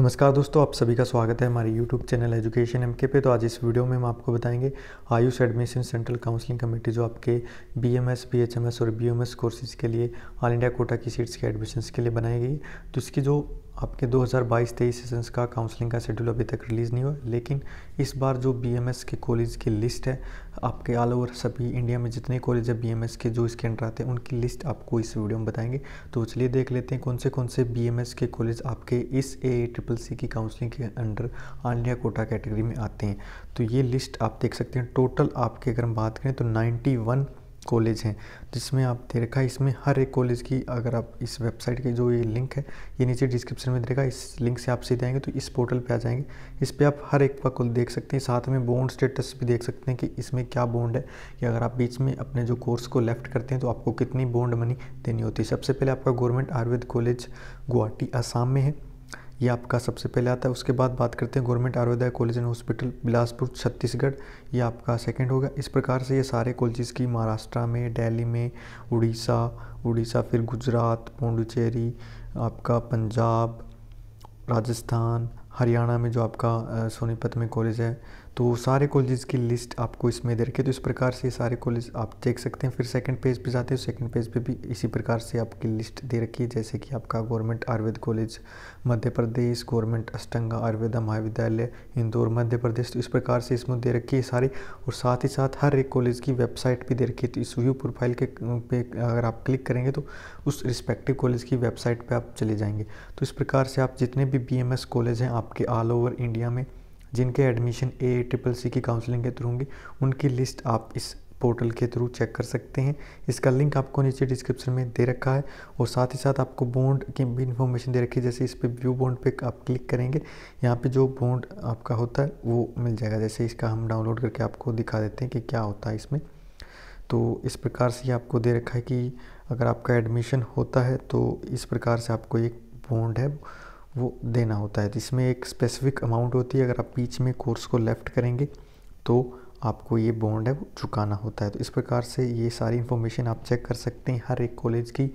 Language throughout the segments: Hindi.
नमस्कार दोस्तों आप सभी का स्वागत है हमारे YouTube चैनल एजुकेशन एम पे तो आज इस वीडियो में हम आपको बताएंगे AYUSH admission central counselling committee जो आपके B M S B H M S और बी एम एस कोर्सेज के लिए ऑल इंडिया कोटा की सीट्स के एडमिशन के लिए बनाई गई तो इसकी जो आपके 2022-23 सेशंस का काउंसलिंग का शेड्यूल अभी तक रिलीज़ नहीं हुआ लेकिन इस बार जो बीएमएस के कॉलेज की लिस्ट है आपके ऑल ओवर सभी इंडिया में जितने कॉलेज है बी के जो इसके अंडर आते हैं उनकी लिस्ट आपको इस वीडियो में बताएंगे तो चलिए देख लेते हैं कौन से कौन से बी के कॉलेज आपके इस ए ट्रिपल सी की काउंसलिंग के अंडर आंडिया कोटा कैटेगरी में आते हैं तो ये लिस्ट आप देख सकते हैं टोटल आपके अगर हम बात करें तो नाइन्टी कॉलेज हैं जिसमें आप दे रखा है इसमें हर एक कॉलेज की अगर आप इस वेबसाइट की जो ये लिंक है ये नीचे डिस्क्रिप्शन में देखा इस लिंक से आप सीधे आएंगे तो इस पोर्टल पे आ जाएंगे इस पर आप हर एक कुल देख सकते हैं साथ में बॉन्ड स्टेटस भी देख सकते हैं कि इसमें क्या बॉन्ड है कि अगर आप बीच में अपने जो कोर्स को लेफ्ट करते हैं तो आपको कितनी बॉन्ड मनी देनी होती है सबसे पहले आपका गवर्नमेंट आयुर्वेद कॉलेज गुवाहाटी आसाम में है ये आपका सबसे पहले आता है उसके बाद बात करते हैं government Ayurveda college and hospital Bilaspur Chhattisgarh ये आपका सेकंड होगा इस प्रकार से ये सारे कॉलेजेस की महाराष्ट्र में दिल्ली में उड़ीसा उड़ीसा फिर गुजरात पौंडुचेरी आपका पंजाब राजस्थान हरियाणा में जो आपका सोनीपत में कॉलेज है तो सारे कॉलेज़ की लिस्ट आपको इसमें दे रखी है तो इस प्रकार से सारे कॉलेज आप देख सकते हैं फिर सेकंड पेज पे जाते हैं सेकंड पेज पे भी इसी प्रकार से आपकी लिस्ट दे रखी है जैसे कि आपका government Ayurveda college Madhya Pradesh government Ashtanga Ayurveda Mahavidyalaya Indore मध्य प्रदेश तो इस प्रकार से इसमें दे रखी है सारी और साथ ही साथ हर एक कॉलेज की वेबसाइट भी दे रखी है तो इस व्यू प्रोफाइल के पे अगर आप क्लिक करेंगे तो उस रिस्पेक्टिव कॉलेज की वेबसाइट पर आप चले जाएंगे तो इस प्रकार से आप जितने भी बी कॉलेज हैं आपके ऑल ओवर इंडिया में जिनके एडमिशन ए ट्रिपल सी की काउंसलिंग के थ्रू होंगे उनकी लिस्ट आप इस पोर्टल के थ्रू चेक कर सकते हैं इसका लिंक आपको नीचे डिस्क्रिप्शन में दे रखा है और साथ ही साथ आपको बॉन्ड की भी इन्फॉर्मेशन दे रखी है जैसे इस पर व्यू बॉन्ड पे आप क्लिक करेंगे यहाँ पे जो बॉन्ड आपका होता है वो मिल जाएगा जैसे इसका हम डाउनलोड करके आपको दिखा देते हैं कि क्या होता है इसमें तो इस प्रकार से आपको दे रखा है कि अगर आपका एडमिशन होता है तो इस प्रकार से आपको एक बॉन्ड है वो देना होता है जिसमें एक स्पेसिफिक अमाउंट होती है अगर आप बीच में कोर्स को लेफ़्ट करेंगे तो आपको ये बॉन्ड है वो चुकाना होता है तो इस प्रकार से ये सारी इन्फॉर्मेशन आप चेक कर सकते हैं हर एक कॉलेज की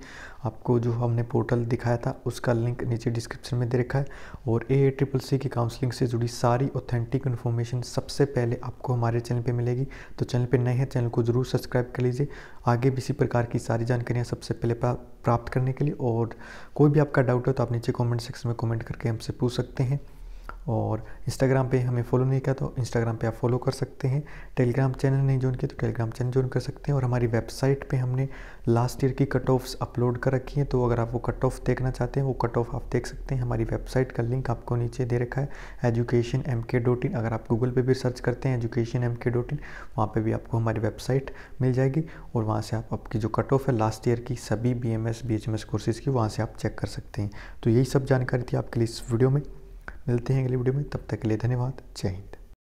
आपको जो हमने पोर्टल दिखाया था उसका लिंक नीचे डिस्क्रिप्शन में दे रखा है और ए ट्रिपल सी की काउंसलिंग से जुड़ी सारी ऑथेंटिक इन्फॉर्मेशन सबसे पहले आपको हमारे चैनल पर मिलेगी तो चैनल पर नए हैं चैनल को ज़रूर सब्सक्राइब कर लीजिए आगे भी इसी प्रकार की सारी जानकारियाँ सबसे पहले प्राप्त करने के लिए और कोई भी आपका डाउट हो तो आप नीचे कॉमेंट सेक्शन में कॉमेंट करके हमसे पूछ सकते हैं और इंस्टाग्राम पे हमें फॉलो नहीं किया तो इंस्टाग्राम पे आप फॉलो कर सकते हैं टेलीग्राम चैनल नहीं ज्वाइन किया तो टेलीग्राम चैनल ज्वाइन कर सकते हैं और हमारी वेबसाइट पे हमने लास्ट ईयर की कट ऑफ्स अपलोड कर रखी हैं तो अगर आप वो कट ऑफ देखना चाहते हैं वो कट ऑफ आप देख सकते हैं हमारी वेबसाइट का लिंक आपको नीचे दे रखा है education M K dot in अगर आप गूगल पर भी सर्च करते हैं education M K dot in वहाँ पर भी आपको हमारी वेबसाइट मिल जाएगी और वहाँ से आप आपकी जो कट ऑफ है लास्ट ईयर की सभी B M S B H M S courses की वहाँ से आप चेक कर सकते हैं तो यही सब जानकारी थी आपके लिए इस वीडियो में मिलते हैं अगली वीडियो में तब तक के लिए धन्यवाद जय हिंद